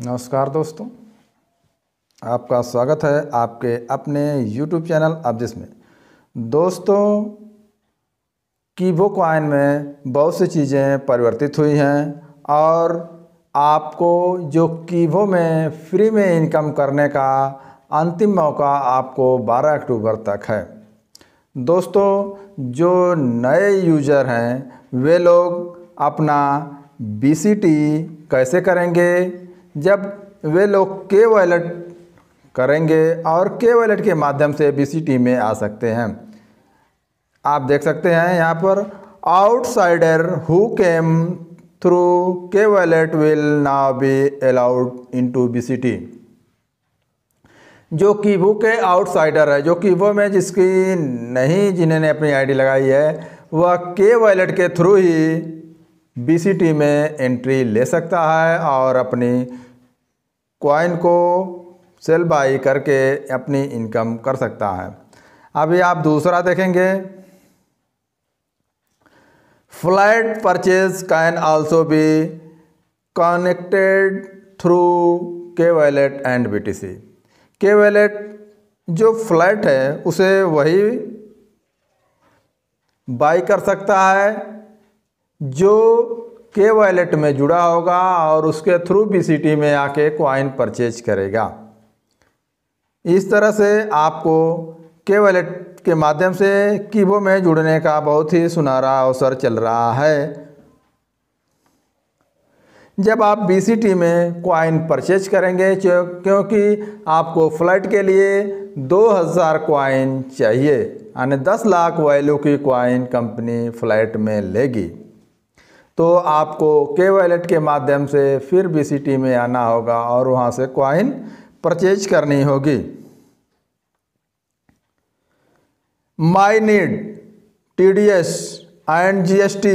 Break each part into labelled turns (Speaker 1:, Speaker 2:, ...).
Speaker 1: नमस्कार दोस्तों आपका स्वागत है आपके अपने YouTube चैनल अब में दोस्तों कीबो क्वाइन में बहुत सी चीज़ें परिवर्तित हुई हैं और आपको जो कीबो में फ्री में इनकम करने का अंतिम मौका आपको 12 अक्टूबर तक है दोस्तों जो नए यूज़र हैं वे लोग अपना बी कैसे करेंगे जब वे लोग के वॉलेट करेंगे और के वॉलेट के माध्यम से बी में आ सकते हैं आप देख सकते हैं यहाँ पर outsider who came through K wallet will now be allowed in to be जो वो के आउटसाइडर है जो वो में जिसकी नहीं जिन्होंने अपनी आईडी लगाई है वह के वॉलेट के थ्रू ही बी में एंट्री ले सकता है और अपनी कॉइन को सेल बाई करके अपनी इनकम कर सकता है अभी आप दूसरा देखेंगे flat purchase can also be connected through K wallet and BTC K wallet जो फ्लैट है उसे वही बाई कर सकता है जो के वैलेट में जुड़ा होगा और उसके थ्रू पीसीटी में आके क्वाइन परचेज करेगा इस तरह से आपको के वैलेट के माध्यम से कीबो में जुड़ने का बहुत ही सुनहरा अवसर चल रहा है जब आप बी में क्वाइन परचेज करेंगे क्योंकि आपको फ्लाइट के लिए 2000 क्वाइन चाहिए यानी 10 लाख वैल्यू की क्वाइन कंपनी फ्लाइट में लेगी तो आपको के वैलेट के माध्यम से फिर बी में आना होगा और वहाँ से क्वाइन परचेज करनी होगी my need T D S and G S T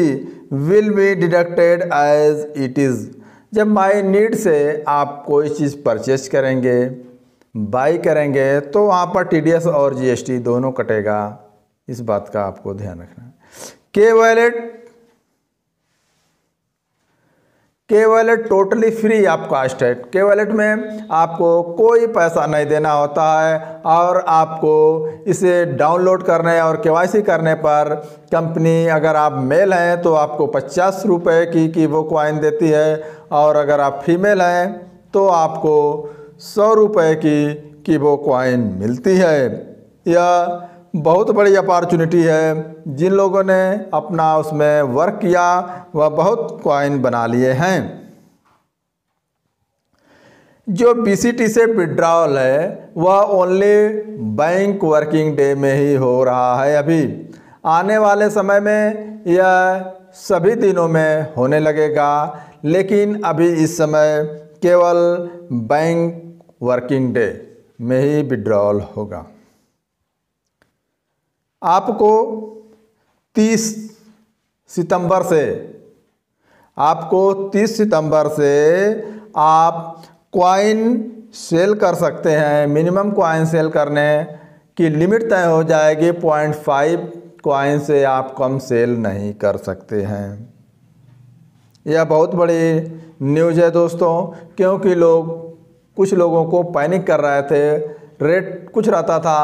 Speaker 1: will be deducted as it is जब माई नीड से आप कोई चीज़ परचेज करेंगे बाई करेंगे तो वहाँ पर टी डी एस और जी एस टी दोनों कटेगा इस बात का आपको ध्यान रखना है K wallet K wallet totally free आपका स्टेट के वॉलेट में आपको कोई पैसा नहीं देना होता है और आपको इसे डाउनलोड करने और के करने पर कंपनी अगर आप मेल हैं तो आपको पचास रुपये की की वो क्वाइन देती है और अगर आप फीमेल हैं तो आपको सौ रुपये की की वो क्वाइन मिलती है या बहुत बड़ी अपॉर्चुनिटी है जिन लोगों ने अपना उसमें वर्क किया वह बहुत कॉइन बना लिए हैं जो बीसीटी से विड्रॉल है वह ओनली बैंक वर्किंग डे में ही हो रहा है अभी आने वाले समय में यह सभी दिनों में होने लगेगा लेकिन अभी इस समय केवल बैंक वर्किंग डे में ही विड्रॉल होगा आपको 30 सितंबर से आपको 30 सितंबर से आप क्वाइन सेल कर सकते हैं मिनिमम क्वाइन सेल करने की लिमिट तय हो जाएगी पॉइंट फाइव क्वाइन से आप कम सेल नहीं कर सकते हैं यह बहुत बड़ी न्यूज़ है दोस्तों क्योंकि लोग कुछ लोगों को पैनिक कर रहे थे रेट कुछ रहता था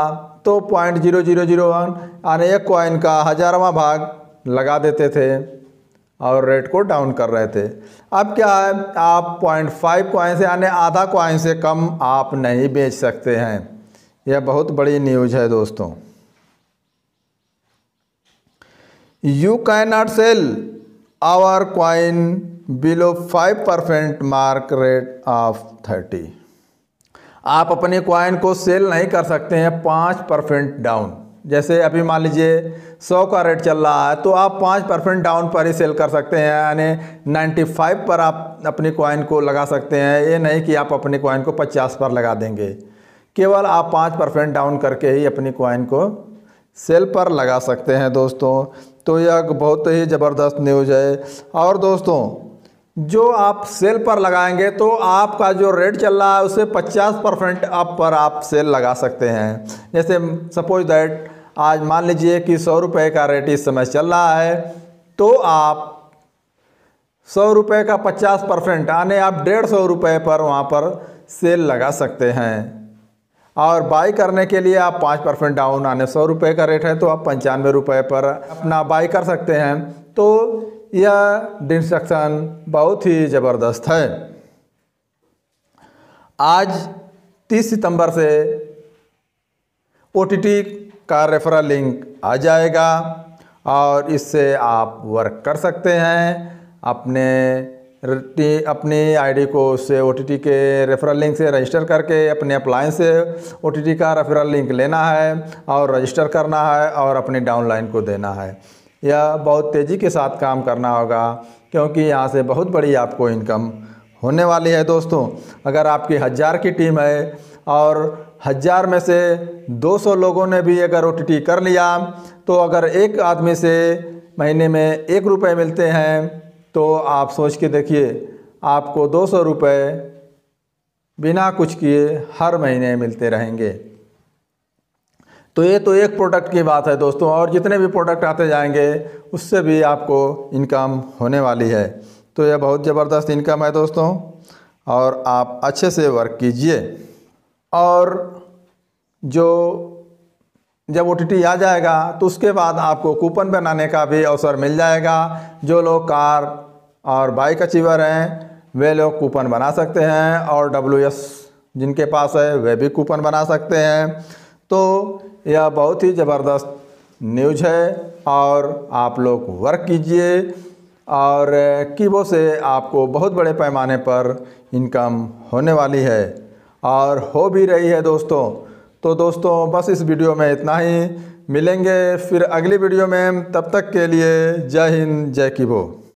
Speaker 1: तो point zero zero zero one यानी एक कॉइन का हजारवा भाग लगा देते थे और रेट को डाउन कर रहे थे अब क्या है आप पॉइंट फाइव कॉइन से यानी आधा कॉइन से कम आप नहीं बेच सकते हैं यह बहुत बड़ी न्यूज है दोस्तों you can not sell our coin below five percent mark rate of thirty आप अपने क्वाइन को सेल नहीं कर सकते हैं पाँच परसेंट डाउन जैसे अभी मान लीजिए सौ का रेट चल रहा है तो आप पाँच परसेंट डाउन पर ही सेल कर सकते हैं यानी नाइन्टी फाइव पर आप अपने क्वाइन को लगा सकते हैं ये नहीं कि आप अपने क्वाइन को पचास पर लगा देंगे केवल आप पाँच परसेंट डाउन करके ही अपनी क्वाइन को सेल पर लगा सकते हैं दोस्तों तो यह बहुत ही ज़बरदस्त न्यूज़ है और दोस्तों जो आप सेल पर लगाएंगे तो आपका जो रेट चल रहा है उसे 50 परसेंट अप पर आप सेल लगा सकते हैं जैसे सपोज दैट आज मान लीजिए कि सौ रुपये का रेट इस समय चल रहा है तो आप सौ रुपये का 50 परसेंट आने आप डेढ़ सौ रुपये पर वहाँ पर सेल लगा सकते हैं और बाई करने के लिए आप पाँच परसेंट डाउन आने सौ रुपये का रेट है तो आप पंचानवे रुपये पर अपना बाई कर सकते हैं तो यह डिस्ट्रक्शन बहुत ही ज़बरदस्त है आज 30 सितंबर से ओ का रेफरल लिंक आ जाएगा और इससे आप वर्क कर सकते हैं अपने अपनी आईडी को उससे ओ के रेफरल लिंक से रजिस्टर करके अपने अप्लाइंस से ओ का रेफरल लिंक लेना है और रजिस्टर करना है और अपने डाउनलाइन को देना है या बहुत तेज़ी के साथ काम करना होगा क्योंकि यहाँ से बहुत बड़ी आपको इनकम होने वाली है दोस्तों अगर आपकी हज़ार की टीम है और हज़ार में से 200 लोगों ने भी अगर ओ कर लिया तो अगर एक आदमी से महीने में एक रुपये मिलते हैं तो आप सोच के देखिए आपको दो सौ रुपये बिना कुछ किए हर महीने मिलते रहेंगे तो ये तो एक प्रोडक्ट की बात है दोस्तों और जितने भी प्रोडक्ट आते जाएंगे उससे भी आपको इनकम होने वाली है तो यह बहुत ज़बरदस्त इनकम है दोस्तों और आप अच्छे से वर्क कीजिए और जो जब ओ आ जाएगा तो उसके बाद आपको कूपन बनाने का भी अवसर मिल जाएगा जो लोग कार और बाइक अचीवर हैं वे लोग कूपन बना सकते हैं और डब्ल्यू जिनके पास है वे भी कूपन बना सकते हैं तो यह बहुत ही ज़बरदस्त न्यूज है और आप लोग वर्क कीजिए और कीबो से आपको बहुत बड़े पैमाने पर इनकम होने वाली है और हो भी रही है दोस्तों तो दोस्तों बस इस वीडियो में इतना ही मिलेंगे फिर अगली वीडियो में तब तक के लिए जय हिंद जय कीबो